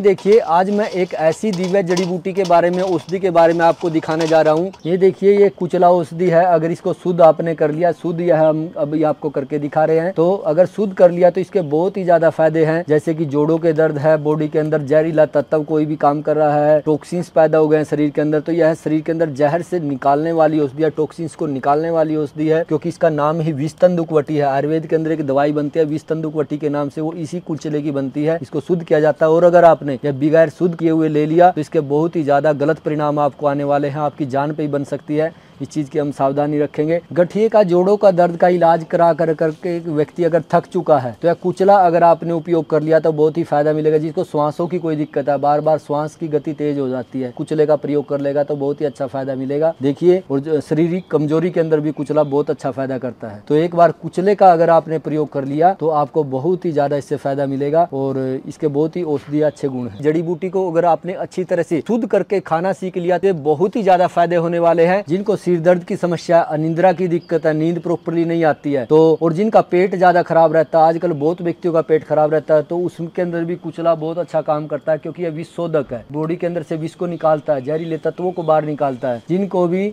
देखिए आज मैं एक ऐसी दिव्य जड़ी बूटी के बारे में औषधि के बारे में आपको दिखाने जा रहा हूँ ये देखिए ये कुचला औषधि है अगर इसको शुद्ध आपने कर लिया शुद्ध यह हम अभी आपको करके दिखा रहे हैं तो अगर शुद्ध कर लिया तो इसके बहुत ही ज्यादा फायदे हैं जैसे कि जोड़ों के दर्द है बॉडी के अंदर जहरीला तत्व कोई भी काम कर रहा है टोक्सिन्स पैदा हो गए हैं शरीर के अंदर तो यह शरीर के अंदर जहर से निकालने वाली औषधि है टोक्सिन्स को निकालने वाली औषधि है क्योंकि इसका नाम ही विस्तंदुकवटी है आयुर्वेद के अंदर एक दवाई बनती है विस्तंदुकवटी के नाम से वो इसी कुचले की बनती है इसको शुद्ध किया जाता है और अगर आपने आपने या बिगैर शुद्ध किए हुए ले लिया तो इसके बहुत ही ज़्यादा गलत परिणाम आपको आने वाले हैं आपकी जान पे ही बन सकती है इस चीज़ की हम सावधानी रखेंगे गठिए का जोड़ों का दर्द का इलाज करा कर करके व्यक्ति अगर थक चुका है तो या कुचला अगर आपने उपयोग कर लिया तो बहुत ही फायदा मिलेगा जिसको श्वासों की कोई दिक्कत है बार बार श्वास की गति तेज हो जाती है कुचले का प्रयोग कर लेगा तो बहुत ही अच्छा फायदा मिलेगा देखिए और शारीरिक कमजोरी के अंदर भी कुचला बहुत अच्छा फायदा करता है तो एक बार कुचले का अगर आपने प्रयोग कर लिया तो आपको बहुत ही ज्यादा इससे फायदा मिलेगा और इसके बहुत ही औषधि अच्छे गुण गुण है जड़ी बूटी को अगर आपने अच्छी तरह से शुद्ध करके खाना सीख लिया तो बहुत ही ज्यादा फायदे होने वाले हैं जिनको सिर दर्द की समस्या अनिंद्रा की दिक्कत है नींद प्रॉपरली नहीं आती है तो और जिनका पेट ज्यादा खराब रहता है आजकल बहुत व्यक्तियों का पेट खराब रहता है तो उसके अंदर भी कुचला बहुत अच्छा काम करता है क्योंकि यह विष शोधक है बॉडी के अंदर से विष को निकालता है जहरीले तत्वों को बाहर निकालता है जिनको भी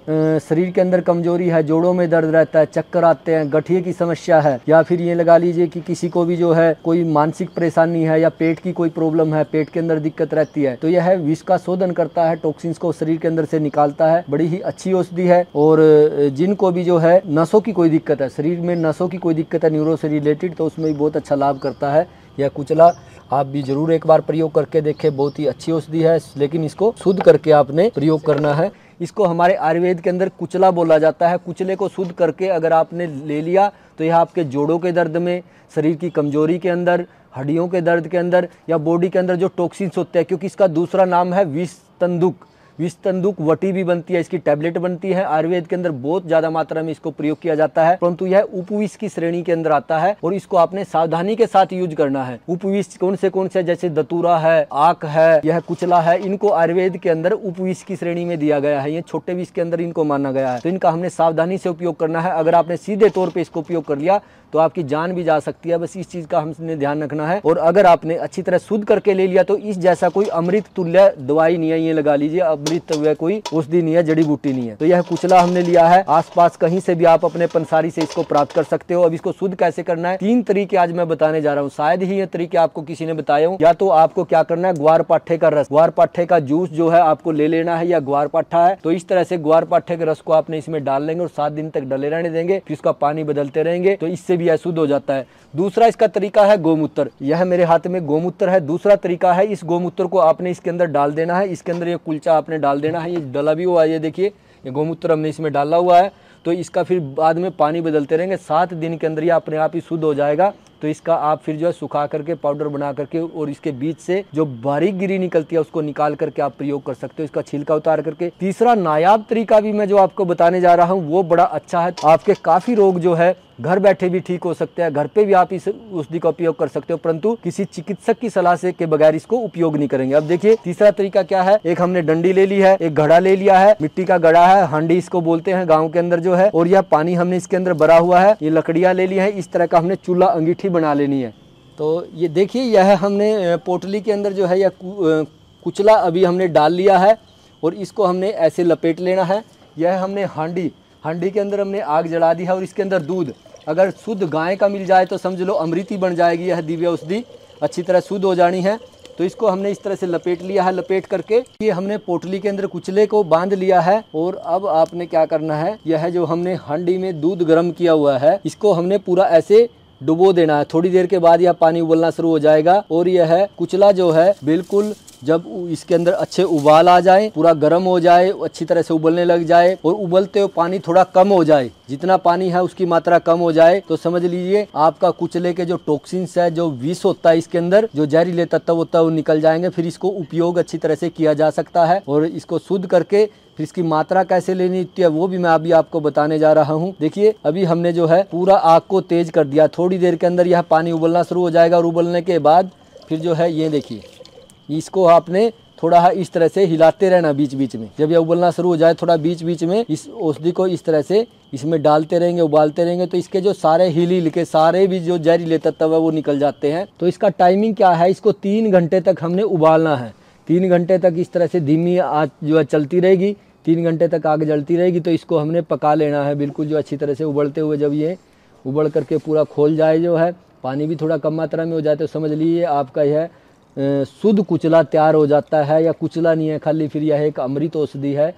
शरीर के अंदर कमजोरी है जोड़ों में दर्द रहता है चक्कर आते हैं गठिए की समस्या है या फिर ये लगा लीजिए कि किसी को भी जो है कोई मानसिक परेशानी है या पेट की कोई प्रॉब्लम है पेट पेट के अंदर दिक्कत रहती है तो यह है विष का शोधन करता है टॉक्सिन्स को शरीर के अंदर से निकालता है बड़ी ही अच्छी औषधि है और जिनको भी जो है नसों की कोई दिक्कत है शरीर में नसों की कोई दिक्कत है न्यूरो से रिलेटेड तो उसमें भी बहुत अच्छा लाभ करता है यह कुचला आप भी जरूर एक बार प्रयोग करके देखें बहुत ही अच्छी औषधि है लेकिन इसको शुद्ध करके आपने प्रयोग करना है इसको हमारे आयुर्वेद के अंदर कुचला बोला जाता है कुचले को शुद्ध करके अगर आपने ले लिया तो यह आपके जोड़ों के दर्द में शरीर की कमजोरी के अंदर हड्डियों के दर्द के अंदर या बॉडी के अंदर जो टॉक्सिन्स होते हैं क्योंकि इसका दूसरा नाम है विष तंदुक विष तंदुक वटी भी बनती है इसकी टैबलेट बनती है आयुर्वेद के अंदर बहुत ज्यादा मात्रा में इसको प्रयोग किया जाता है परंतु यह उपविष की श्रेणी के अंदर आता है और इसको आपने सावधानी के साथ यूज करना है उपविष कौन से कौन से जैसे दतूरा है आक है यह कुचला है इनको आयुर्वेद के अंदर उपविष की श्रेणी में दिया गया है ये छोटे विष के अंदर इनको माना गया है तो इनका हमने सावधानी से उपयोग करना है अगर आपने सीधे तौर पर इसको उपयोग कर लिया तो आपकी जान भी जा सकती है बस इस चीज का हमने ध्यान रखना है और अगर आपने अच्छी तरह शुद्ध करके ले लिया तो इस जैसा कोई अमृत तुल्य दवाई नहीं है ये लगा लीजिए अब मृत हुआ कोई औषधि नहीं है जड़ी बूटी नहीं है तो यह कुचला हमने लिया है आसपास कहीं से भी आप अपने पंसारी से इसको प्राप्त कर सकते हो अब इसको शुद्ध कैसे करना है तीन तरीके आज मैं बताने जा रहा हूँ शायद ही ये तरीके आपको किसी ने बताया हूँ या तो आपको क्या करना है ग्वार पाठे का रस ग्वार पाठे का जूस जो है आपको ले लेना है या ग्वार पाठा है तो इस तरह से ग्वार पाठे के रस को आपने इसमें डाल लेंगे और सात दिन तक डले रहने देंगे फिर उसका पानी बदलते रहेंगे तो इससे भी यह शुद्ध हो जाता है दूसरा इसका तरीका है गोमूत्र यह मेरे हाथ में गोमूत्र है दूसरा तरीका है इस गोमूत्र को आपने इसके अंदर डाल देना है इसके अंदर यह कुल्चा आपने आपने डाल देना है ये डला भी हुआ है ये देखिए ये गोमूत्र हमने इसमें डाला हुआ है तो इसका फिर बाद में पानी बदलते रहेंगे सात दिन के अंदर ये अपने आप ही शुद्ध हो जाएगा तो इसका आप फिर जो है सुखा करके पाउडर बना करके और इसके बीच से जो बारीक गिरी निकलती है उसको निकाल करके आप प्रयोग कर सकते हो इसका छिलका उतार करके तीसरा नायाब तरीका भी मैं जो आपको बताने जा रहा हूँ वो बड़ा अच्छा है आपके काफ़ी रोग जो है घर बैठे भी ठीक हो सकते हैं घर पे भी आप इस औषधि का उपयोग कर सकते हो परंतु किसी चिकित्सक की सलाह से के बगैर इसको उपयोग नहीं करेंगे अब देखिए तीसरा तरीका क्या है एक हमने डंडी ले ली है एक घड़ा ले लिया है मिट्टी का घड़ा है हंडी इसको बोलते हैं गाँव के अंदर जो है और यह पानी हमने इसके अंदर भरा हुआ है ये लकड़िया ले ली है इस तरह का हमने चूल्हा अंगीठी बना लेनी है तो ये देखिए यह हमने पोटली के अंदर जो है यह कुचला अभी हमने डाल लिया है और इसको हमने ऐसे लपेट लेना है यह हमने हांडी हंडी के अंदर हमने आग जला दी है और इसके अंदर दूध अगर शुद्ध गाय का मिल जाए तो समझ लो अमृति बन जाएगी यह दिव्य औषधि अच्छी तरह शुद्ध हो जानी है तो इसको हमने इस तरह से लपेट लिया है लपेट करके ये हमने पोटली के अंदर कुचले को बांध लिया है और अब आपने क्या करना है यह जो हमने हंडी में दूध गर्म किया हुआ है इसको हमने पूरा ऐसे डुबो देना है थोड़ी देर के बाद यह पानी उबलना शुरू हो जाएगा और यह कुचला जो है बिल्कुल जब इसके अंदर अच्छे उबाल आ जाए पूरा गर्म हो जाए अच्छी तरह से उबलने लग जाए और उबलते हुए पानी थोड़ा कम हो जाए जितना पानी है उसकी मात्रा कम हो जाए तो समझ लीजिए आपका कुचले के जो टॉक्सिन्स है जो विष होता है इसके अंदर जो जहरीले तत्व होता है वो निकल जाएंगे फिर इसको उपयोग अच्छी तरह से किया जा सकता है और इसको शुद्ध करके फिर इसकी मात्रा कैसे लेनी होती है वो भी मैं अभी आपको बताने जा रहा हूँ देखिए अभी हमने जो है पूरा आग को तेज कर दिया थोड़ी देर के अंदर यह पानी उबलना शुरू हो जाएगा और उबलने के बाद फिर जो है ये देखिए इसको आपने थोड़ा हाँ इस तरह से हिलाते रहना बीच बीच में जब यह उबलना शुरू हो जाए थोड़ा बीच बीच में इस औषधि को इस तरह से इसमें डालते रहेंगे उबालते रहेंगे तो इसके जो सारे हिल हिल के सारे भी जो जहरीले तत्व है वो निकल जाते हैं तो इसका टाइमिंग क्या है इसको तीन घंटे तक हमने उबालना है तीन घंटे तक इस तरह से धीमी आग जो है चलती रहेगी तीन घंटे तक आग जलती रहेगी तो इसको हमने पका लेना है बिल्कुल जो अच्छी तरह से उबलते हुए जब ये उबल करके पूरा खोल जाए जो है पानी भी थोड़ा कम मात्रा में हो जाए तो समझ लीजिए आपका यह शुद्ध कुचला तैयार हो जाता है या कुचला नहीं है खाली फिर यह एक अमृत औषधि है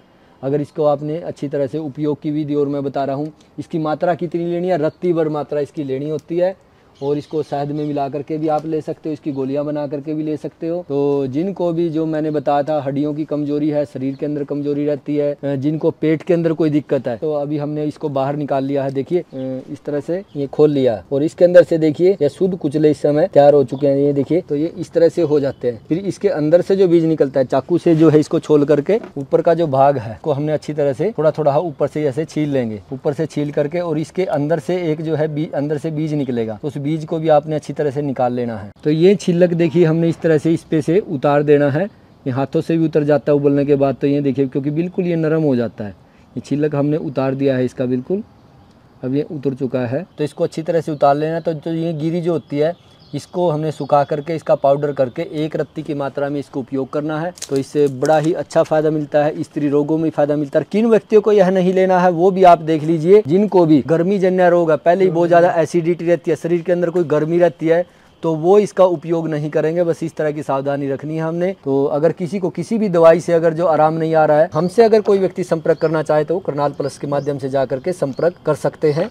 अगर इसको आपने अच्छी तरह से उपयोग की विधि और मैं बता रहा हूँ इसकी मात्रा कितनी लेनी है रत्ती भर मात्रा इसकी लेनी होती है और इसको शहद में मिला करके भी आप ले सकते हो इसकी गोलियां बना करके भी ले सकते हो तो जिनको भी जो मैंने बताया था हड्डियों की कमजोरी है शरीर के अंदर कमजोरी रहती है जिनको पेट के अंदर कोई दिक्कत है तो अभी हमने इसको बाहर निकाल लिया है देखिए इस तरह से ये खोल लिया और इसके अंदर से देखिए ये शुद्ध कुचले इस समय तैयार हो चुके हैं ये देखिए तो ये इस तरह से हो जाते हैं फिर इसके अंदर से जो बीज निकलता है चाकू से जो है इसको छोल करके ऊपर का जो भाग है को हमने अच्छी तरह से थोड़ा थोड़ा ऊपर से ऐसे छील लेंगे ऊपर से छील करके और इसके अंदर से एक जो है अंदर से बीज निकलेगा तो उस बीज को भी आपने अच्छी तरह से निकाल लेना है तो ये छिलक देखिए हमने इस तरह से इस पे से उतार देना है ये हाथों से भी उतर जाता है उबलने के बाद तो ये देखिए क्योंकि बिल्कुल ये नरम हो जाता है ये छिलक हमने उतार दिया है इसका बिल्कुल अब ये उतर चुका है तो इसको अच्छी तरह से उतार लेना तो जो ये गिरी जो होती है इसको हमने सुखा करके इसका पाउडर करके एक रत्ती की मात्रा में इसको उपयोग करना है तो इससे बड़ा ही अच्छा फ़ायदा मिलता है स्त्री रोगों में फ़ायदा मिलता है किन व्यक्तियों को यह नहीं लेना है वो भी आप देख लीजिए जिनको भी गर्मी जन्य रोग है पहले ही बहुत ज़्यादा एसिडिटी रहती है शरीर के अंदर कोई गर्मी रहती है तो वो इसका उपयोग नहीं करेंगे बस इस तरह की सावधानी रखनी है हमने तो अगर किसी को किसी भी दवाई से अगर जो आराम नहीं आ रहा है हमसे अगर कोई व्यक्ति संपर्क करना चाहे तो करनाल प्लस के माध्यम से जा करके संपर्क कर सकते हैं